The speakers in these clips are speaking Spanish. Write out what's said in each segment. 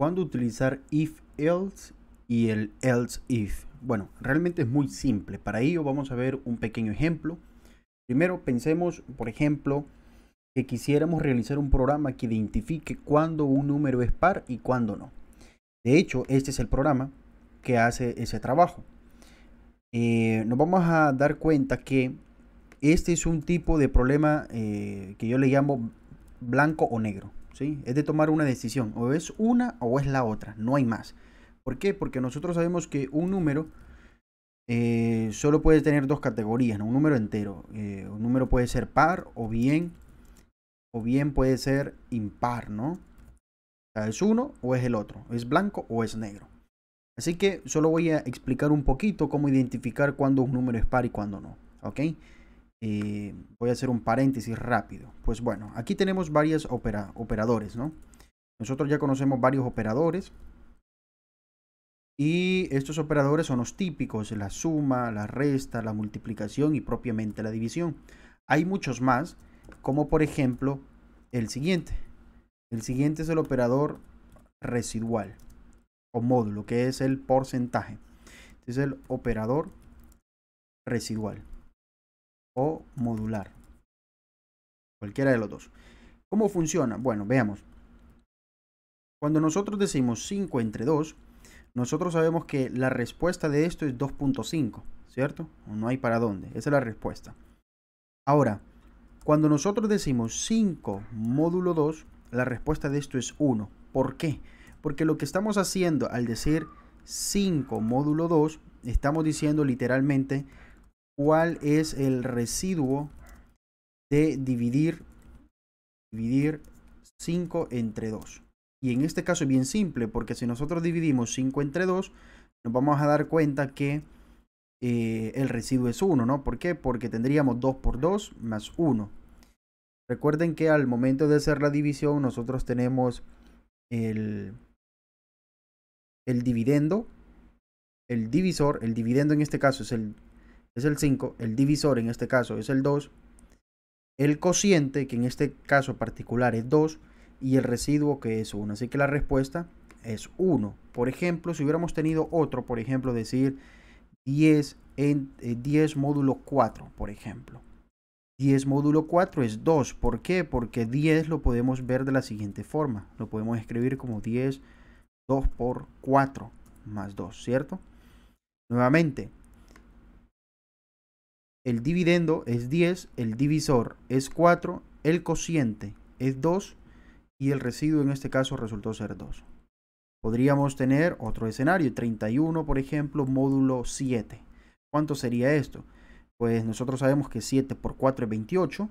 ¿Cuándo utilizar if else y el else if? Bueno, realmente es muy simple. Para ello vamos a ver un pequeño ejemplo. Primero pensemos, por ejemplo, que quisiéramos realizar un programa que identifique cuándo un número es par y cuándo no. De hecho, este es el programa que hace ese trabajo. Eh, nos vamos a dar cuenta que este es un tipo de problema eh, que yo le llamo blanco o negro. ¿sí? Es de tomar una decisión, o es una o es la otra, no hay más. ¿Por qué? Porque nosotros sabemos que un número eh, solo puede tener dos categorías, Un número entero. Eh, un número puede ser par o bien, o bien puede ser impar, ¿no? es uno o es el otro, es blanco o es negro. Así que solo voy a explicar un poquito cómo identificar cuando un número es par y cuando no, ¿ok? Eh, voy a hacer un paréntesis rápido. Pues bueno, aquí tenemos varios operadores, Nosotros ya conocemos varios operadores. Y estos operadores son los típicos, la suma, la resta, la multiplicación y propiamente la división. Hay muchos más, como por ejemplo el siguiente. El siguiente es el operador residual o módulo, que es el porcentaje. es el operador residual o modular. Cualquiera de los dos. ¿Cómo funciona? Bueno, veamos. Cuando nosotros decimos 5 entre 2, nosotros sabemos que la respuesta de esto es 2.5, ¿cierto? No hay para dónde. Esa es la respuesta. Ahora, cuando nosotros decimos 5 módulo 2, la respuesta de esto es 1. ¿Por qué? Porque lo que estamos haciendo al decir 5 módulo 2, estamos diciendo literalmente cuál es el residuo de dividir, dividir 5 entre 2. Y en este caso es bien simple, porque si nosotros dividimos 5 entre 2, nos vamos a dar cuenta que eh, el residuo es 1, ¿no? ¿Por qué? Porque tendríamos 2 por 2 más 1. Recuerden que al momento de hacer la división nosotros tenemos el, el dividendo, el divisor, el dividendo en este caso es el es el 5, el divisor en este caso es el 2, el cociente, que en este caso particular es 2, y el residuo que es 1. Así que la respuesta es 1. Por ejemplo, si hubiéramos tenido otro, por ejemplo, decir 10 en 10 eh, módulo 4, por ejemplo. 10 módulo 4 es 2. ¿Por qué? Porque 10 lo podemos ver de la siguiente forma. Lo podemos escribir como 10, 2 por 4 más 2, ¿cierto? Nuevamente, el dividendo es 10, el divisor es 4, el cociente es 2 y el residuo en este caso resultó ser 2. Podríamos tener otro escenario, 31 por ejemplo, módulo 7. ¿Cuánto sería esto? Pues nosotros sabemos que 7 por 4 es 28.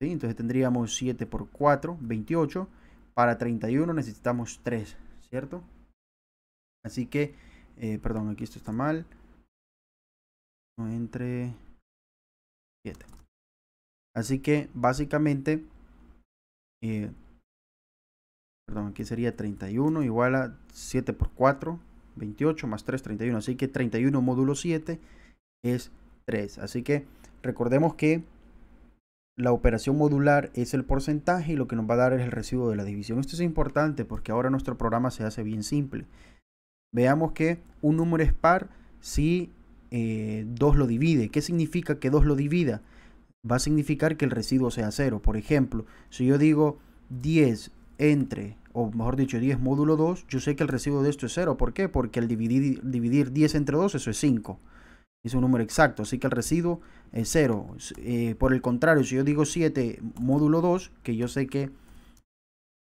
Entonces tendríamos 7 por 4, 28. Para 31 necesitamos 3, ¿cierto? Así que, eh, perdón, aquí esto está mal entre 7. Así que básicamente, eh, perdón, aquí sería 31 igual a 7 por 4, 28 más 3, 31. Así que 31 módulo 7 es 3. Así que recordemos que la operación modular es el porcentaje y lo que nos va a dar es el recibo de la división. Esto es importante porque ahora nuestro programa se hace bien simple. Veamos que un número es par si 2 eh, lo divide. ¿Qué significa que 2 lo divida? Va a significar que el residuo sea 0. Por ejemplo, si yo digo 10 entre, o mejor dicho, 10 módulo 2, yo sé que el residuo de esto es 0. ¿Por qué? Porque al dividir, 10 entre 2, eso es 5. Es un número exacto, así que el residuo es 0. Eh, por el contrario, si yo digo 7 módulo 2, que yo sé que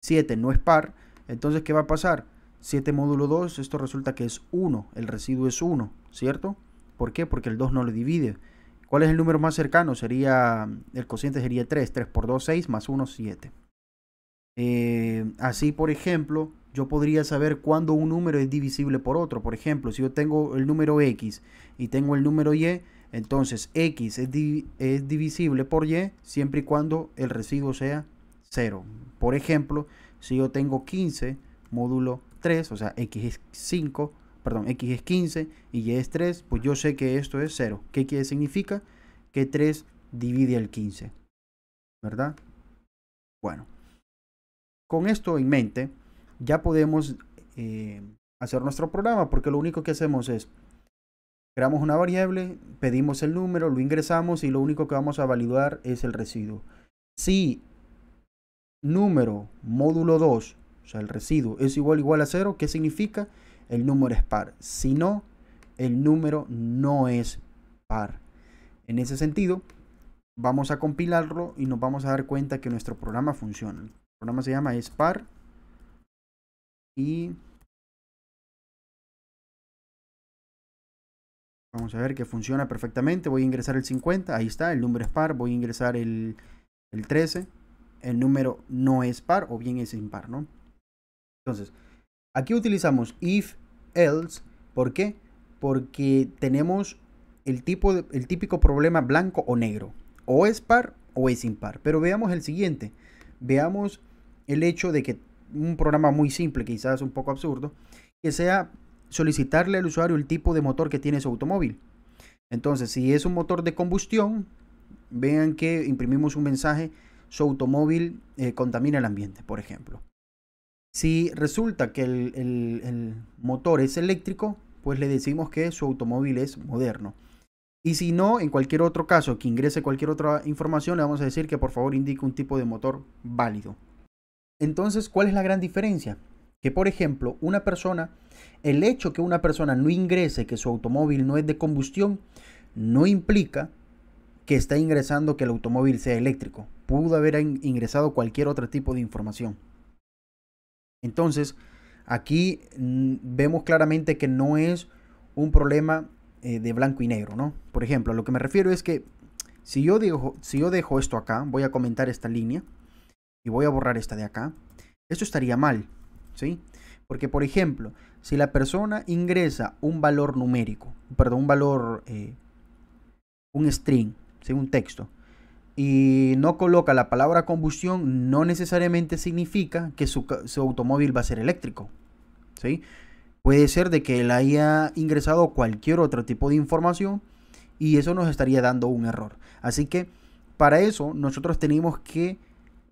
7 no es par, entonces ¿qué va a pasar? 7 módulo 2, esto resulta que es 1, el residuo es 1, ¿cierto? ¿Por qué? Porque el 2 no lo divide. ¿Cuál es el número más cercano? Sería, el cociente sería 3. 3 por 2, 6, más 1, 7. Eh, así, por ejemplo, yo podría saber cuándo un número es divisible por otro. Por ejemplo, si yo tengo el número X y tengo el número Y, entonces X es, es divisible por Y siempre y cuando el residuo sea 0. Por ejemplo, si yo tengo 15 módulo 3, o sea, X es 5, perdón, x es 15 y y es 3, pues yo sé que esto es 0. ¿Qué quiere significa? Que 3 divide al 15, ¿verdad? Bueno, con esto en mente, ya podemos eh, hacer nuestro programa, porque lo único que hacemos es creamos una variable, pedimos el número, lo ingresamos y lo único que vamos a validar es el residuo. Si número módulo 2, o sea, el residuo es igual igual a 0, ¿qué significa? el número es par. Si no, el número no es par. En ese sentido, vamos a compilarlo y nos vamos a dar cuenta que nuestro programa funciona. El programa se llama es par y Vamos a ver que funciona perfectamente. Voy a ingresar el 50. Ahí está, el número es par. Voy a ingresar el, el 13. El número no es par o bien es impar, ¿no? Entonces, Aquí utilizamos if, else. ¿Por qué? Porque tenemos el, tipo típico problema blanco o negro. O es par o es impar. Pero veamos el siguiente. Veamos el hecho de que un programa muy simple, quizás un poco absurdo, que sea solicitarle al usuario el tipo de motor que tiene su automóvil. Entonces, si es un motor de combustión, vean que imprimimos un mensaje, su automóvil eh, contamina el ambiente, por ejemplo. Si resulta que el, motor es eléctrico, pues le decimos que su automóvil es moderno. Y si no, en cualquier otro caso que ingrese cualquier otra información, le vamos a decir que por favor indique un tipo de motor válido. Entonces, ¿cuál es la gran diferencia? Que, por ejemplo, una persona, el hecho que una persona no ingrese que su automóvil no es de combustión, no implica que está ingresando que el automóvil sea eléctrico. Pudo haber ingresado cualquier otro tipo de información. Entonces, aquí mm, vemos claramente que no es un problema eh, de blanco y negro, ¿no? Por ejemplo, lo que me refiero es que si yo, dejo, si yo dejo esto acá, voy a comentar esta línea y voy a borrar esta de acá, esto estaría mal, ¿sí? Porque, por ejemplo, si la persona ingresa un valor numérico, perdón, un valor, eh, un string, ¿sí? un texto, y no coloca la palabra combustión, no necesariamente significa que su, automóvil va a ser eléctrico. ¿sí? Puede ser de que él haya ingresado cualquier otro tipo de información y eso nos estaría dando un error. Así que para eso nosotros tenemos que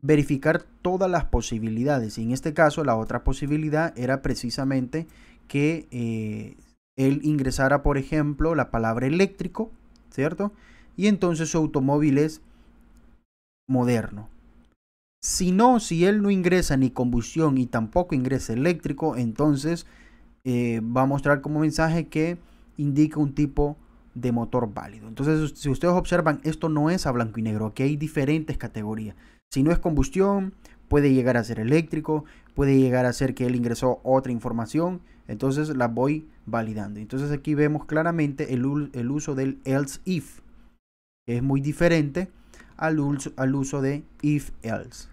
verificar todas las posibilidades. Y en este caso la otra posibilidad era precisamente que eh, él ingresara, por ejemplo, la palabra eléctrico, ¿cierto? Y entonces su automóvil es moderno. Si no, si él no ingresa ni combustión y tampoco ingresa eléctrico, entonces eh, va a mostrar como mensaje que indica un tipo de motor válido. Entonces, si ustedes observan, esto no es a blanco y negro, que hay diferentes categorías. Si no es combustión, puede llegar a ser eléctrico, puede llegar a ser que él ingresó otra información, entonces la voy validando. Entonces aquí vemos claramente el, uso del else if, que es muy diferente al uso, al uso de if else.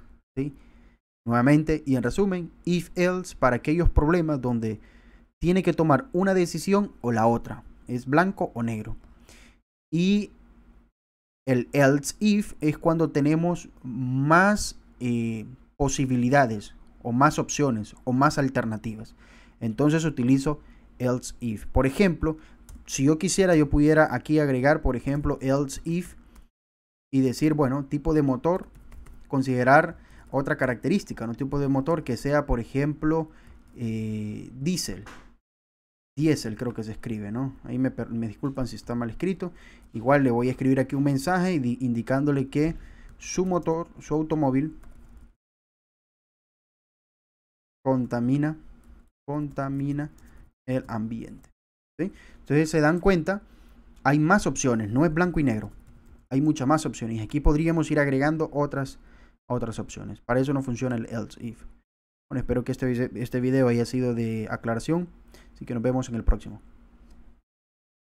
Nuevamente y en resumen, if else para aquellos problemas donde tiene que tomar una decisión o la otra, es blanco o negro. Y el else if es cuando tenemos más eh, posibilidades o más opciones o más alternativas. Entonces utilizo else if. Por ejemplo, si yo quisiera, yo pudiera aquí agregar, por ejemplo, else if y decir, bueno, tipo de motor, considerar otra característica, ¿no? Tipo de motor que sea, por ejemplo, eh, diésel. Diesel creo que se escribe, ¿no? Ahí me, me, disculpan si está mal escrito. Igual le voy a escribir aquí un mensaje indicándole que su motor, su automóvil, contamina, contamina el ambiente. Entonces se dan cuenta, hay más opciones, no es blanco y negro hay muchas más opciones. Aquí podríamos ir agregando otras, otras opciones. Para eso no funciona el else if. Bueno, espero que este, este video haya sido de aclaración. Así que nos vemos en el próximo.